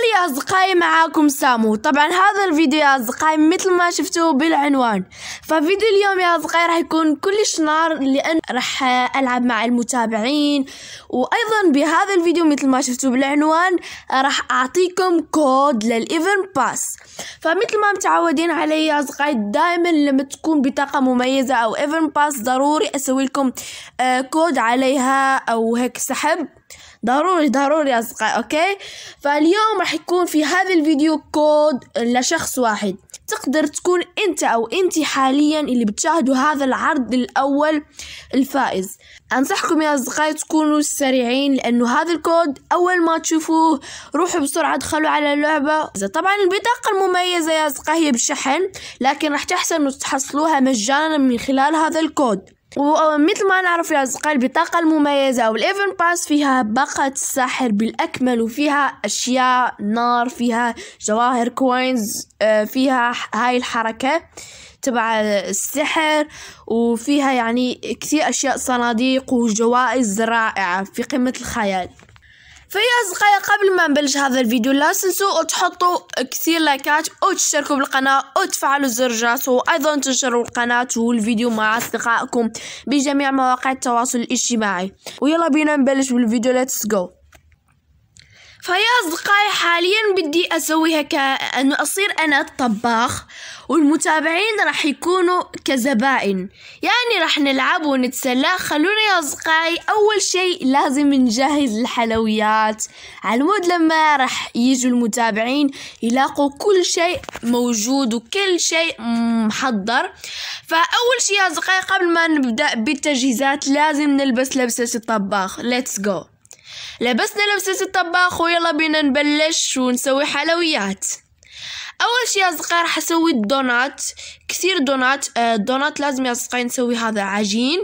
هلا يا أصدقائي معاكم سامو طبعا هذا الفيديو يا أصدقائي مثل ما شفتوه بالعنوان ففيديو اليوم يا أصدقائي راح يكون كلش نار لأن راح ألعب مع المتابعين وأيضا بهذا الفيديو مثل ما شفتوه بالعنوان راح أعطيكم كود للإيفن باس فمثل ما متعودين عليه يا أصدقائي دائما لما تكون بطاقة مميزة أو إيفن باس ضروري أسوي لكم آه، كود عليها أو هيك سحب ضروري ضروري يا أصدقائي أوكي فاليوم راح يكون في هذا الفيديو كود لشخص واحد تقدر تكون أنت أو أنت حاليا اللي بتشاهدوا هذا العرض الأول الفائز أنصحكم يا أصدقائي تكونوا سريعين لأنه هذا الكود أول ما تشوفوه روحوا بسرعة ادخلوا على اللعبة طبعا البطاقة المميزة يا أصدقائي هي بالشحن لكن راح تحسن تحصلوها مجانا من خلال هذا الكود ومثل ما نعرف يا أصدقائي البطاقة المميزة الايفن باس فيها باقة الساحر بالأكمل وفيها أشياء نار فيها جواهر كوينز آه، فيها هاي الحركة تبع السحر وفيها يعني كثير أشياء صناديق وجوائز رائعة في قمة الخيال فيا أصدقائي قبل ما نبلش هذا الفيديو لا تنسوا تحطوا كثير لايكات وتشتركوا بالقناة وتفعلوا زر الجرس وأيضا تنشروا القناة والفيديو مع أصدقائكم بجميع مواقع التواصل الاجتماعي ويلا بينا نبلش بالفيديو ليتس جو فيا أصدقائي حاليا بدي أسويها كأنه أصير أنا الطباخ والمتابعين راح يكونوا كزبائن يعني راح نلعب ونتسلى خلونا يا أصدقائي أول شيء لازم نجهز الحلويات على مود لما راح يجوا المتابعين يلاقوا كل شيء موجود وكل شيء محضر فأول شيء يا أصدقائي قبل ما نبدأ بالتجهيزات لازم نلبس لبسة الطباخ ليتس جو لبسنا لبسة الطباخ ويلا بينا نبلش ونسوي حلويات اول شي يا راح اسوي الدونات كثير دونات آه، الدونات لازم يا صغار نسوي هذا عجين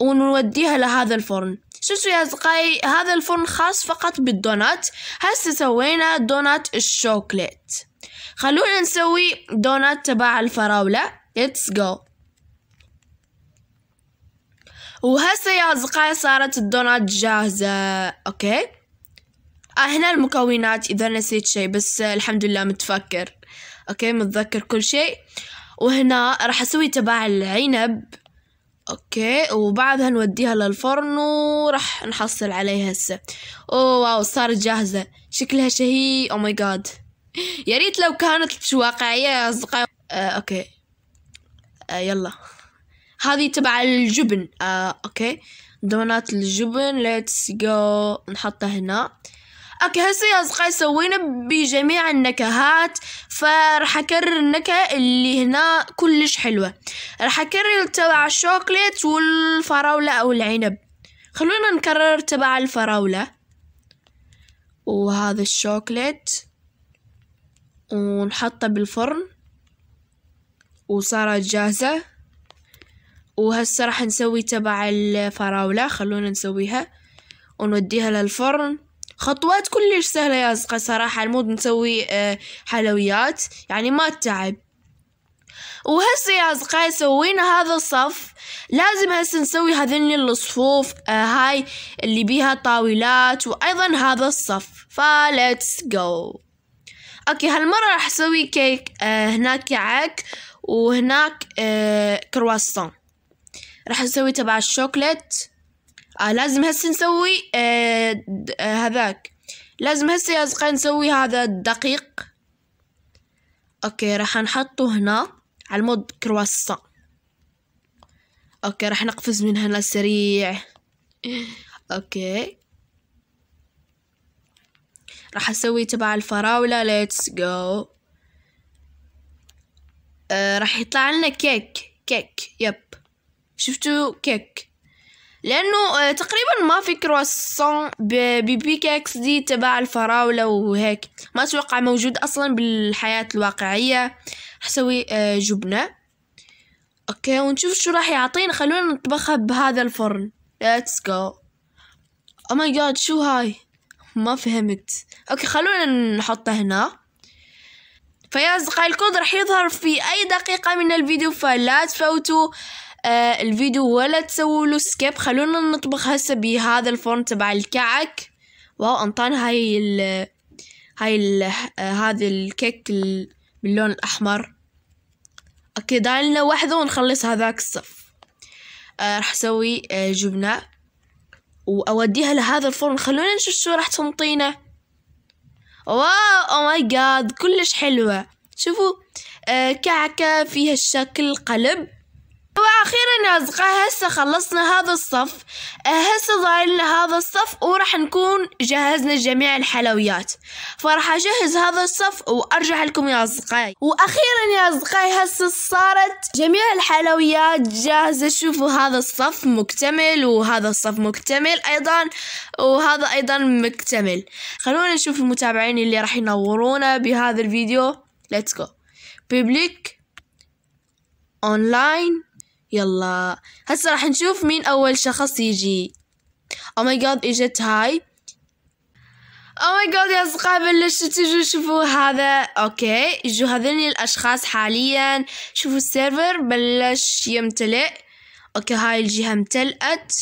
ونوديها لهذا الفرن شوفوا يا صغاري هذا الفرن خاص فقط بالدونات هسه سوينا دونات الشوكليت خلونا نسوي دونات تبع الفراولة ليتس جو وهسه يا أصدقائي صارت الدونات جاهزة أوكي آه، هنا المكونات إذا نسيت شيء بس الحمد لله متفكر أوكي متذكر كل شيء وهنا راح أسوي تبع العنب اوكي وبعدها نوديها للفرن وراح نحصل عليها هسه اوه واو صارت جاهزة شكلها شهي او ماي جاد يا ريت لو كانت واقعية يا اصدقائي آه اوكي آه يلا هذه تبع الجبن آه، اوكي دونات الجبن ليتس جو نحطها هنا اوكي هسه يا اصدقائي سوينا بجميع النكهات فراح اكرر النكهه اللي هنا كلش حلوه راح اكرر تبع الشوكليت والفراوله او العنب خلونا نكرر تبع الفراوله وهذا الشوكليت ونحطه بالفرن وصارت جاهزه وهسه راح نسوي تبع الفراولة خلونا نسويها ونوديها للفرن خطوات كلش سهلة يا أصدقاء صراحة المود نسوي آه، حلويات يعني ما تتعب وهسه يا أصدقاء سوينا هذا الصف لازم هسه نسوي هذين الصفوف آه، هاي اللي بيها طاولات وأيضا هذا الصف فلتس جو اوكي هالمرة راح اسوي كيك آه، هناك كعك وهناك كرواسون راح نسوي تبع الشوكليت آه لازم هسه نسوي آه،, آه هذاك لازم هسه يا أصدقائي نسوي هذا الدقيق أوكي راح نحطه هنا على المود كرواسون أوكي راح نقفز من هنا سريع أوكي راح أسوي تبع الفراولة ليتس جو أه راح يطلع لنا كيك كيك يب شفتوا كيك لانه آه، تقريبا ما في كرواسون بيبي كيكس دي تبع الفراوله وهيك ما اتوقع موجود اصلا بالحياه الواقعيه حسوي اسوي آه، جبنه اوكي ونشوف شو راح يعطينا خلونا نطبخها بهذا الفرن ليتس جو او ماي جاد شو هاي ما فهمت اوكي خلونا نحطها هنا فيا اصدقائي الكود راح يظهر في اي دقيقه من الفيديو فلا تفوتوا آه، الفيديو ولا تسووا له سكيب خلونا نطبخ هسه بهذا الفرن تبع الكعك واو انطان هاي ال هاي ال آه، هذا الكيك باللون الاحمر اوكي دايلنا وحده ونخلص هذاك الصف آه راح اسوي آه جبنه واوديها لهذا الفرن خلونا نشوف شو راح تنطينا واو او ماي جاد كلش حلوه شوفوا آه كعكه فيها الشكل قلب واخيرا يا اصدقاء هسه خلصنا هذا الصف آه، هسه ظاهر لنا هذا الصف وراح نكون جهزنا جميع الحلويات فراح اجهز هذا الصف وارجع لكم يا اصدقائي واخيرا يا اصدقائي هسه صارت جميع الحلويات جاهزة شوفوا هذا الصف مكتمل وهذا الصف مكتمل ايضا وهذا ايضا مكتمل خلونا نشوف المتابعين اللي راح ينورونا بهذا الفيديو ليتس جو بيبليك اونلاين يلا هسا راح نشوف مين أول شخص يجي أو ماي جاد إجت هاي او ماي جاد يا اصدقائي بلشتوا تجوا شوفوا هذا اوكي اجوا هذين الاشخاص حاليا شوفوا السيرفر بلش يمتلئ اوكي هاي الجهه امتلأت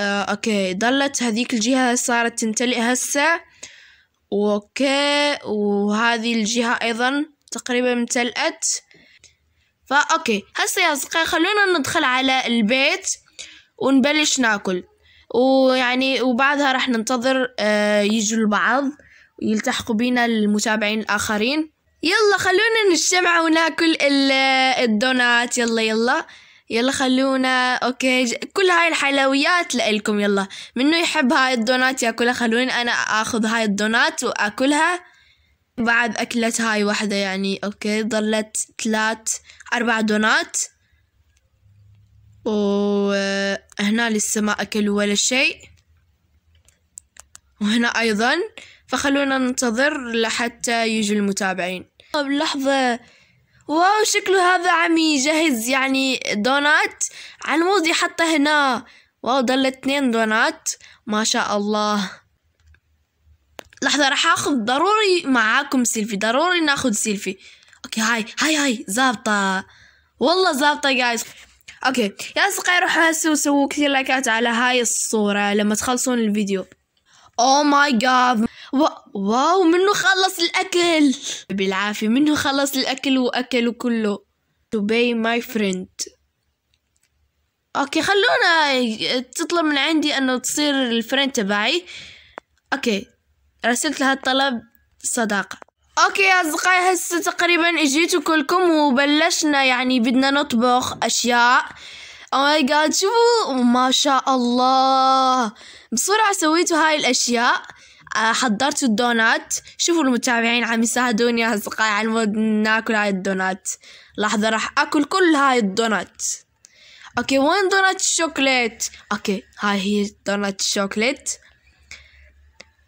آه، اوكي ضلت هذيك الجهه صارت تمتلئ هسه اوكي وهذه الجهه ايضا تقريبا امتلأت فا اوكي هسه يا أصدقائي خلونا ندخل على البيت ونبلش ناكل ويعني وبعدها راح ننتظر آه، يجوا البعض ويلتحقوا بينا المتابعين الآخرين يلا خلونا نجتمع وناكل آه، الدونات يلا يلا يلا خلونا اوكي كل هاي الحلويات لإلكم يلا منو يحب هاي الدونات ياكلها خلوني انا اخذ هاي الدونات واكلها بعد أكلت هاي وحدة يعني أوكي ظلت ثلاث أربع دونات وهنا لسه ما أكلوا ولا شيء وهنا أيضا فخلونا ننتظر لحتى يجوا المتابعين طب لحظة واو شكله هذا عم يجهز يعني دونات عمودي يحطه هنا واو ضلت اثنين دونات ما شاء الله لحظه راح اخذ ضروري معاكم سيلفي ضروري ناخذ سيلفي اوكي هاي هاي هاي زابطه والله زابطه جايز اوكي يا اصدقائي روحوا هسه وسووا كثير لايكات على هاي الصوره لما تخلصون الفيديو او ماي جاد واو منو خلص الاكل بالعافيه منو خلص الاكل واكله كله to be my friend اوكي خلونا تطلب من عندي انه تصير الفريند تبعي اوكي رسلت لها الطلب صداقة أوكي يا أصدقائي هسه تقريبا إجيتوا كلكم وبلشنا يعني بدنا نطبخ أشياء أو ماي جاد شوفوا ما شاء الله بسرعة سويتوا هاي الأشياء آه، حضرت الدونات شوفوا المتابعين عم يساعدوني يا اصدقائي على مود ناكل هاي الدونات لحظه راح اكل كل هاي الدونات اوكي وين دونات الشوكليت اوكي هاي هي دونات الشوكليت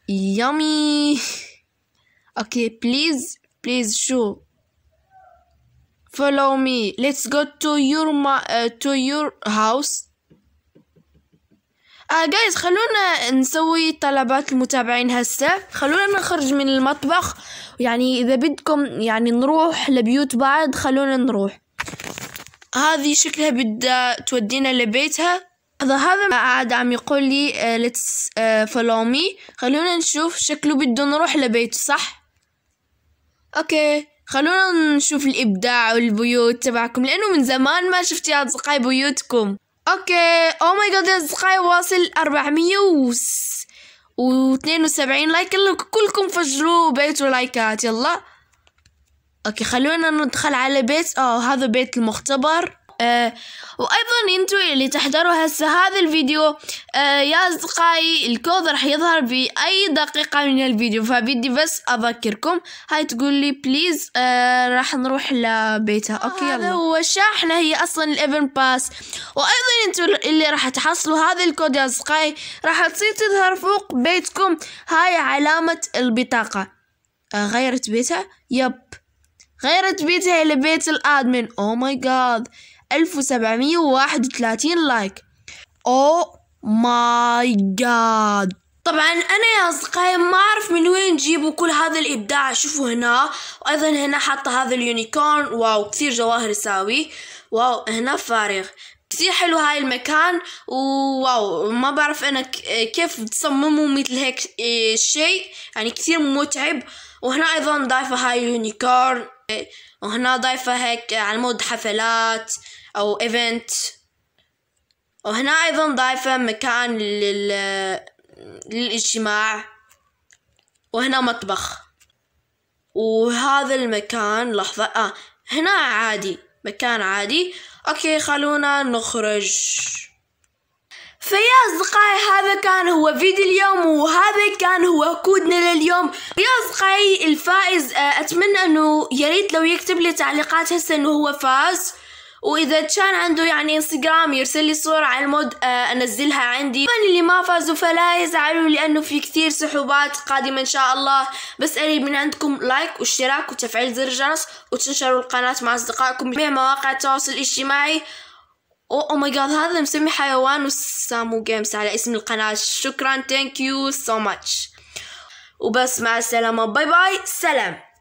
يامي اوكي بليز بليز شو follow me let's go to your ma- uh, to your house اه ah, جايز خلونا نسوي طلبات المتابعين هسه خلونا نخرج من المطبخ يعني اذا بدكم يعني نروح لبيوت بعض خلونا نروح هذه شكلها بدها تودينا لبيتها هذا عاد عم يقول لي ليتس فولو مي خلونا نشوف شكله بده نروح لبيته صح اوكي خلونا نشوف الابداع والبيوت تبعكم لانه من زمان ما شفت يا اصدقائي بيوتكم اوكي او ماي جاد يا اصدقائي واصل 472 وس لايك كلكم فجروا بيت ولايكات يلا اوكي خلونا ندخل على بيت اه هذا بيت المختبر آه وايضا انتوا اللي تحضروا هسه هذا الفيديو آه، يا اصدقائي الكود راح يظهر باي دقيقه من الفيديو فبدي بس اذكركم هاي تقول لي بليز آه، راح نروح لبيتها اوكي يلا هذا هو الشاحنه هي اصلا الايفن باس وايضا انتوا اللي راح تحصلوا هذا الكود يا اصدقائي راح تصير تظهر فوق بيتكم هاي علامه البطاقه آه، غيرت بيتها يب غيرت بيتها لبيت الادمن او ماي جاد ألف وسبعمية وواحد وثلاثين لايك أو ماي جاد طبعا انا يا اصدقائي ما اعرف من وين جيبوا كل هذا الابداع شوفوا هنا وايضا هنا حاطه هذا اليونيكورن واو كثير جواهر يساوي واو هنا فارغ كثير حلو هاي المكان وواو ما بعرف انا كيف تصمموا مثل هيك إيه، شيء يعني كثير متعب وهنا ايضا ضايفه هاي اليونيكورن إيه، وهنا ضايفه هيك على مود حفلات أو إيفنت وهنا أيضا ضايفة مكان لل... للاجتماع وهنا مطبخ وهذا المكان لحظة آه هنا عادي مكان عادي أوكي خلونا نخرج فيا أصدقائي هذا كان هو فيديو اليوم وهذا كان هو كودنا لليوم يا أصدقائي الفائز آه، أتمنى أنه يريد لو يكتب لي تعليقات هسه أنه هو فاز واذا كان عنده يعني انستغرام يرسل لي صورة على المود آه، انزلها عندي فاني اللي ما فازوا فلا يزعلوا لانه في كثير سحوبات قادمة ان شاء الله بس اريد من عندكم لايك واشتراك وتفعيل زر الجرس وتنشروا القناة مع اصدقائكم بجميع مواقع التواصل الاجتماعي او ماي oh جاد هذا مسمي حيوان وسامو جيمز على اسم القناة شكرا ثانك يو سو ماتش وبس مع السلامة باي باي سلام